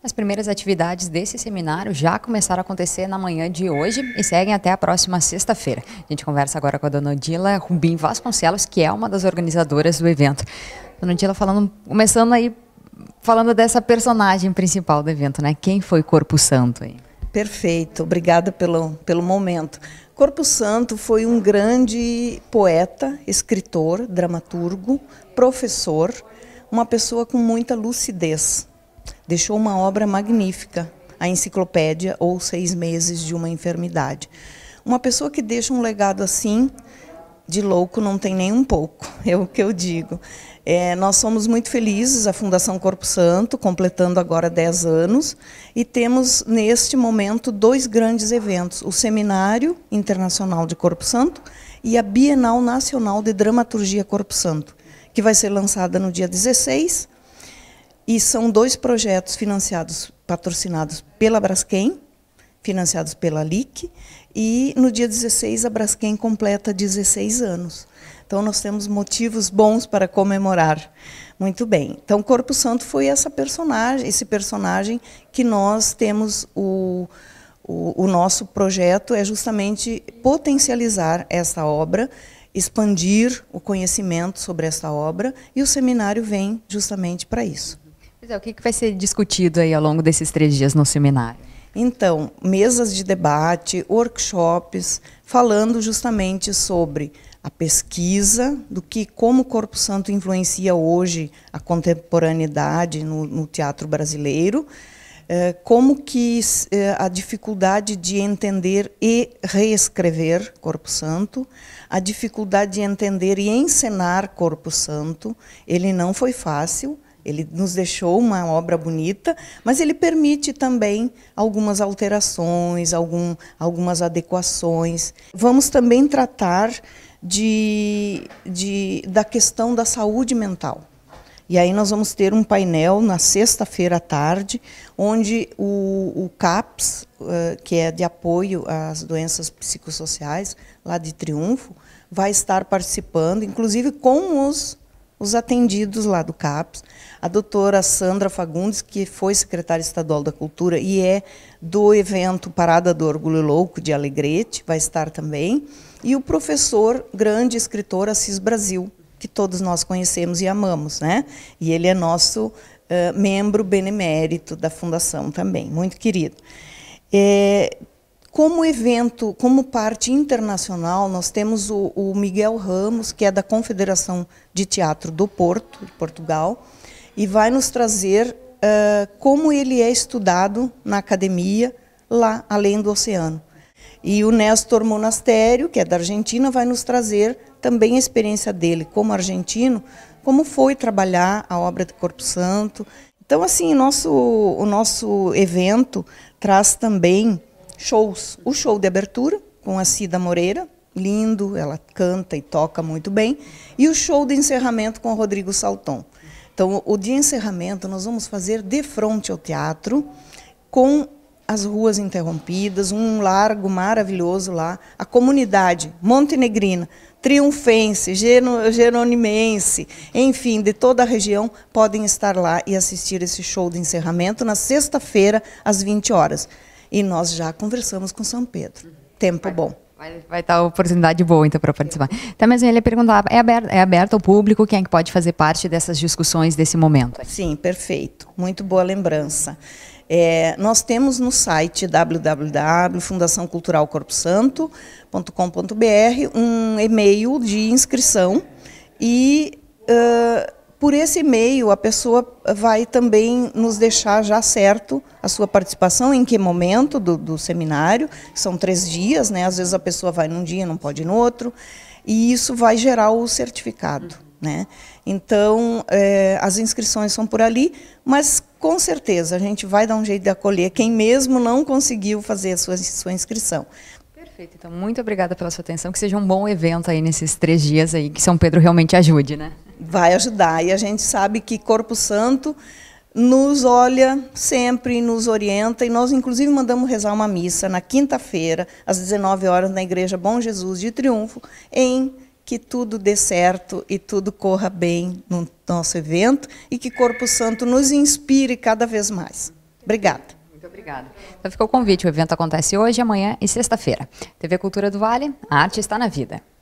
As primeiras atividades desse seminário já começaram a acontecer na manhã de hoje e seguem até a próxima sexta-feira. A gente conversa agora com a dona Odila Rubim Vasconcelos, que é uma das organizadoras do evento. Dona Odila, falando, começando aí, falando dessa personagem principal do evento, né? Quem foi Corpo Santo aí? Perfeito, obrigada pelo, pelo momento. Corpo Santo foi um grande poeta, escritor, dramaturgo, professor, uma pessoa com muita lucidez Deixou uma obra magnífica, a enciclopédia ou Seis Meses de uma Enfermidade. Uma pessoa que deixa um legado assim, de louco não tem nem um pouco, é o que eu digo. É, nós somos muito felizes, a Fundação Corpo Santo, completando agora 10 anos, e temos neste momento dois grandes eventos: o Seminário Internacional de Corpo Santo e a Bienal Nacional de Dramaturgia Corpo Santo, que vai ser lançada no dia 16 e são dois projetos financiados, patrocinados pela Braskem, financiados pela LIC, e no dia 16 a Braskem completa 16 anos. Então nós temos motivos bons para comemorar. Muito bem. Então Corpo Santo foi essa personagem, esse personagem que nós temos o o, o nosso projeto é justamente potencializar essa obra, expandir o conhecimento sobre essa obra e o seminário vem justamente para isso. Pois é, o que, vai ser discutido aí ao longo desses três dias no seminário? Então, mesas de debate, workshops, falando justamente sobre a pesquisa do que como o Corpo Santo influencia hoje a contemporaneidade no, no teatro brasileiro, eh, como que eh, a dificuldade de entender e reescrever Corpo Santo, a dificuldade de entender e encenar Corpo Santo, ele não foi fácil ele nos deixou uma obra bonita, mas ele permite também algumas alterações, algum, algumas adequações. Vamos também tratar de, de, da questão da saúde mental. E aí nós vamos ter um painel na sexta-feira à tarde, onde o, o CAPS, eh, que é de apoio às doenças psicossociais, lá de Triunfo, vai estar participando, inclusive com os os atendidos lá do CAPS, a doutora Sandra Fagundes, que foi secretária estadual da Cultura e é do evento Parada do Orgulho Louco de Alegrete, vai estar também, e o professor, grande escritor Assis Brasil, que todos nós conhecemos e amamos, né? E ele é nosso uh, membro benemérito da fundação também, muito querido. É, como evento, como parte internacional, nós temos o, o Miguel Ramos, que é da Confederação de Teatro do Porto, de Portugal, e vai nos trazer uh, como ele é estudado na academia lá além do oceano. E o Néstor Monastério, que é da Argentina, vai nos trazer também a experiência dele como argentino, como foi trabalhar a obra de Corpo Santo. Então, assim, nosso, o nosso evento traz também shows. O show de abertura, com a Cida Moreira, lindo, ela canta e toca muito bem, e o show de encerramento com o Rodrigo Salton. Então, o de encerramento nós vamos fazer de frente ao teatro, com as ruas interrompidas, um largo maravilhoso lá, a comunidade montenegrina, triunfense, geronimense, enfim, de toda a região, podem estar lá e assistir esse show de encerramento na sexta-feira, às 20 horas. E nós já conversamos com São Pedro. Tempo bom. Vai, estar oportunidade boa, então, para participar. Então, mas ele perguntava, é aberto, é aberto ao público? Quem é que pode fazer parte dessas discussões desse momento? Sim, perfeito. Muito boa lembrança. É, nós temos no site www.fundaçãoculturalcorposanto.com.br um e-mail de inscrição e por esse meio, a pessoa vai também nos deixar já certo a sua participação, em que momento do, do seminário. São três dias, né? às vezes a pessoa vai num dia, não pode ir no outro. E isso vai gerar o certificado. Né? Então, é, as inscrições são por ali, mas com certeza a gente vai dar um jeito de acolher quem mesmo não conseguiu fazer a sua, sua inscrição. Perfeito, então muito obrigada pela sua atenção, que seja um bom evento aí nesses três dias aí, que São Pedro realmente ajude, né? vai ajudar. E a gente sabe que Corpo Santo nos olha sempre, nos orienta, e nós, inclusive, mandamos rezar uma missa na quinta-feira, às 19 horas, na Igreja Bom Jesus de Triunfo, em que tudo dê certo e tudo corra bem no nosso evento e que Corpo Santo nos inspire cada vez mais. Obrigada. Muito obrigada. Então ficou o convite. O evento acontece hoje, amanhã e sexta-feira. TV Cultura do Vale, a arte está na vida.